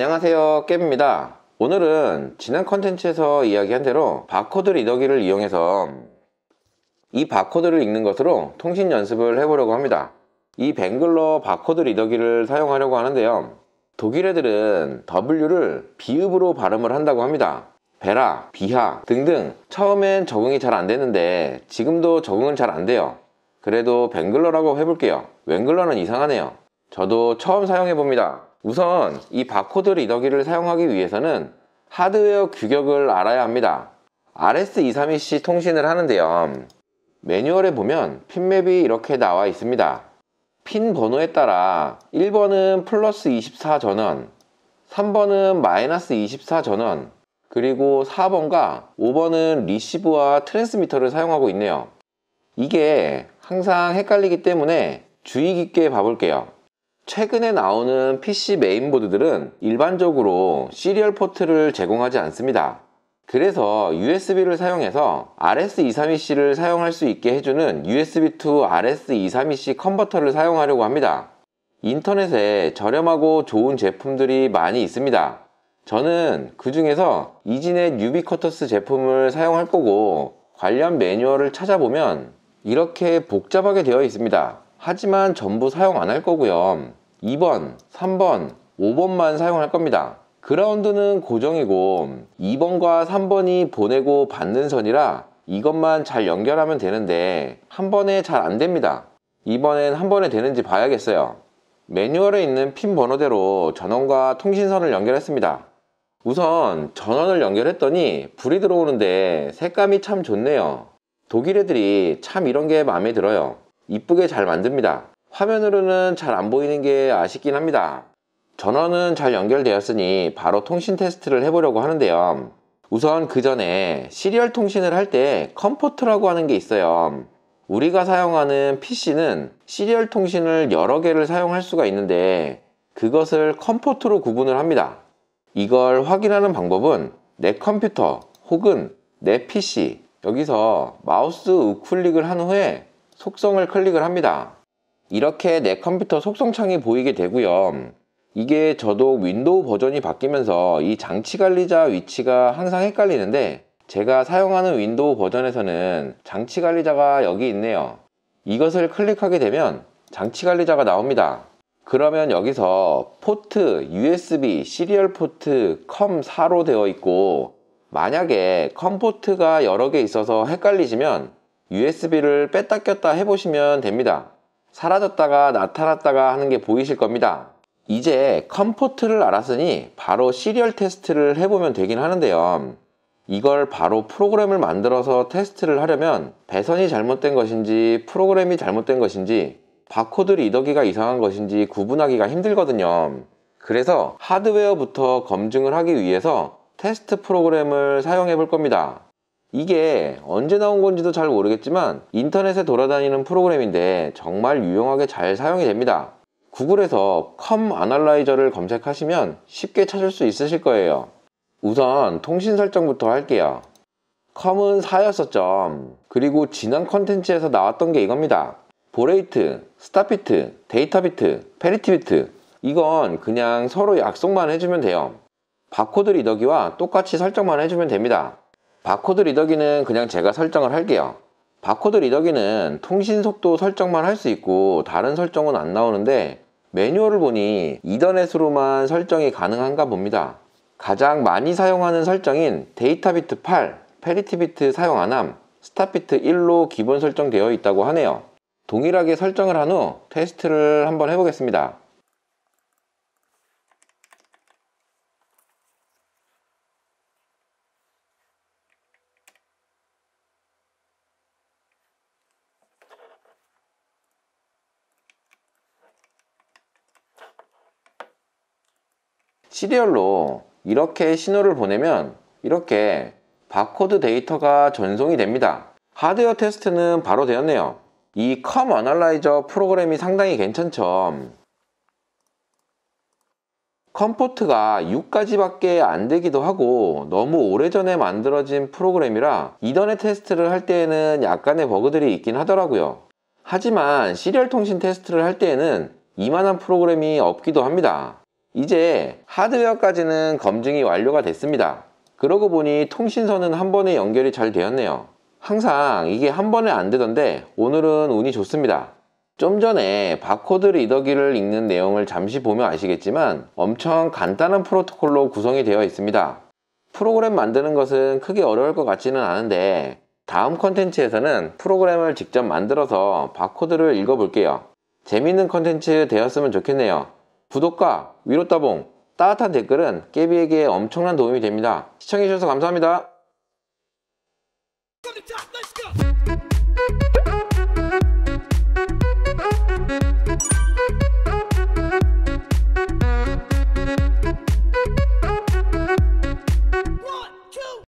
안녕하세요 깹입니다 오늘은 지난 컨텐츠에서 이야기한 대로 바코드 리더기를 이용해서 이 바코드를 읽는 것으로 통신 연습을 해보려고 합니다 이 뱅글러 바코드 리더기를 사용하려고 하는데요 독일 애들은 W를 비읍으로 발음을 한다고 합니다 베라, 비하 등등 처음엔 적응이 잘 안되는데 지금도 적응은 잘 안돼요 그래도 뱅글러라고 해볼게요 웬글러는 이상하네요 저도 처음 사용해 봅니다 우선 이 바코드 리더기를 사용하기 위해서는 하드웨어 규격을 알아야 합니다 RS232C 통신을 하는데요 매뉴얼에 보면 핀맵이 이렇게 나와 있습니다 핀 번호에 따라 1번은 플러스 24 전원 3번은 마이너스 24 전원 그리고 4번과 5번은 리시브와 트랜스미터를 사용하고 있네요 이게 항상 헷갈리기 때문에 주의 깊게 봐볼게요 최근에 나오는 PC 메인보드들은 일반적으로 시리얼 포트를 제공하지 않습니다. 그래서 USB를 사용해서 RS232C를 사용할 수 있게 해주는 USB2 RS232C 컨버터를 사용하려고 합니다. 인터넷에 저렴하고 좋은 제품들이 많이 있습니다. 저는 그 중에서 이지넷 유비쿼터스 제품을 사용할 거고 관련 매뉴얼을 찾아보면 이렇게 복잡하게 되어 있습니다. 하지만 전부 사용 안 할 거고요 2번, 3번, 5번만 사용할 겁니다 그라운드는 고정이고 2번과 3번이 보내고 받는 선이라 이것만 잘 연결하면 되는데 한 번에 잘 안 됩니다 이번엔 한 번에 되는지 봐야겠어요 매뉴얼에 있는 핀 번호대로 전원과 통신선을 연결했습니다 우선 전원을 연결했더니 불이 들어오는데 색감이 참 좋네요 독일 애들이 참 이런 게 마음에 들어요 이쁘게 잘 만듭니다. 화면으로는 잘 안 보이는 게 아쉽긴 합니다. 전원은 잘 연결되었으니 바로 통신 테스트를 해보려고 하는데요. 우선 그 전에 시리얼 통신을 할 때 컴포트라고 하는 게 있어요. 우리가 사용하는 PC는 시리얼 통신을 여러 개를 사용할 수가 있는데 그것을 컴포트로 구분을 합니다. 이걸 확인하는 방법은 내 컴퓨터 혹은 내 PC 여기서 마우스 우클릭을 한 후에 속성을 클릭을 합니다. 이렇게 내 컴퓨터 속성 창이 보이게 되고요. 이게 저도 윈도우 버전이 바뀌면서 이 장치 관리자 위치가 항상 헷갈리는데 제가 사용하는 윈도우 버전에서는 장치 관리자가 여기 있네요. 이것을 클릭하게 되면 장치 관리자가 나옵니다. 그러면 여기서 포트 USB 시리얼 포트 컴4로 되어 있고 만약에 컴포트가 여러 개 있어서 헷갈리시면 USB를 뺐다 꼈다 해보시면 됩니다. 사라졌다가 나타났다가 하는 게 보이실 겁니다. 이제 컴포트를 알았으니 바로 시리얼 테스트를 해보면 되긴 하는데요. 이걸 바로 프로그램을 만들어서 테스트를 하려면 배선이 잘못된 것인지 프로그램이 잘못된 것인지 바코드 리더기가 이상한 것인지 구분하기가 힘들거든요. 그래서 하드웨어부터 검증을 하기 위해서 테스트 프로그램을 사용해 볼 겁니다. 이게 언제 나온 건지도 잘 모르겠지만 인터넷에 돌아다니는 프로그램인데 정말 유용하게 잘 사용이 됩니다. 구글에서 컴 아날라이저를 검색하시면 쉽게 찾을 수 있으실 거예요. 우선 통신 설정부터 할게요. 컴은 4였었죠. 그리고 지난 컨텐츠에서 나왔던 게 이겁니다. 보레이트, 스타피트, 데이터비트, 페리티비트 이건 그냥 서로 약속만 해주면 돼요. 바코드 리더기와 똑같이 설정만 해주면 됩니다. 바코드 리더기는 그냥 제가 설정을 할게요 바코드 리더기는 통신 속도 설정만 할 수 있고 다른 설정은 안 나오는데 매뉴얼을 보니 이더넷으로만 설정이 가능한가 봅니다 가장 많이 사용하는 설정인 데이터 비트 8, 페리티 비트 사용 안함, 스타 비트 1로 기본 설정되어 있다고 하네요 동일하게 설정을 한 후 테스트를 한번 해보겠습니다 시리얼로 이렇게 신호를 보내면 이렇게 바코드 데이터가 전송이 됩니다. 하드웨어 테스트는 바로 되었네요. 이컴 어널라이저 프로그램이 상당히 괜찮죠. 컴포트가 6가지밖에안 되기도 하고 너무 오래전에 만들어진 프로그램이라 이더넷 테스트를 할 때에는 약간의 버그들이 있긴 하더라고요. 하지만 시리얼 통신 테스트를 할 때에는 이만한 프로그램이 없기도 합니다. 이제 하드웨어까지는 검증이 완료가 됐습니다. 그러고 보니 통신선은 한 번에 연결이 잘 되었네요. 항상 이게 한 번에 안 되던데 오늘은 운이 좋습니다. 좀 전에 바코드 리더기를 읽는 내용을 잠시 보면 아시겠지만 엄청 간단한 프로토콜로 구성이 되어 있습니다. 프로그램 만드는 것은 크게 어려울 것 같지는 않은데 다음 컨텐츠에서는 프로그램을 직접 만들어서 바코드를 읽어볼게요. 재밌는 컨텐츠 되었으면 좋겠네요. 구독과 위로 따봉, 따뜻한 댓글은 깨비에게 엄청난 도움이 됩니다. 시청해주셔서 감사합니다.